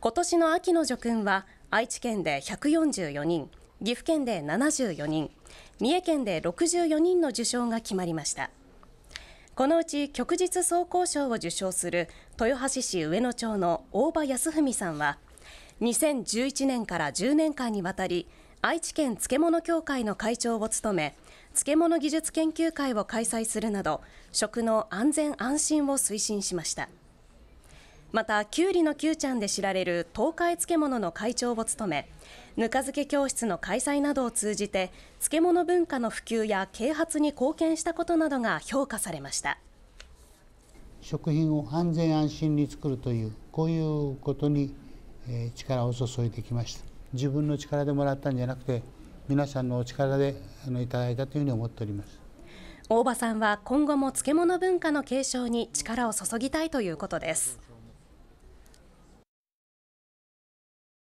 今年の秋の叙勲は愛知県で144人岐阜県で74人三重県で64人の受賞が決まりましたこのうち旭日総工賞を受賞する豊橋市上野町の大場康文さんは2011年から10年間にわたり愛知県漬物協会の会長を務め漬物技術研究会を開催するなど食の安全安心を推進しました。またきゅうりのきゅうちゃんで知られる東海漬物の会長を務めぬか漬け教室の開催などを通じて漬物文化の普及や啓発に貢献したことなどが評価されました食品を安全安心に作るというこういうことに力を注いできました自分の力でもらったんじゃなくて皆さんのお力でいただいたというふうに思っております大場さんは今後も漬物文化の継承に力を注ぎたいということです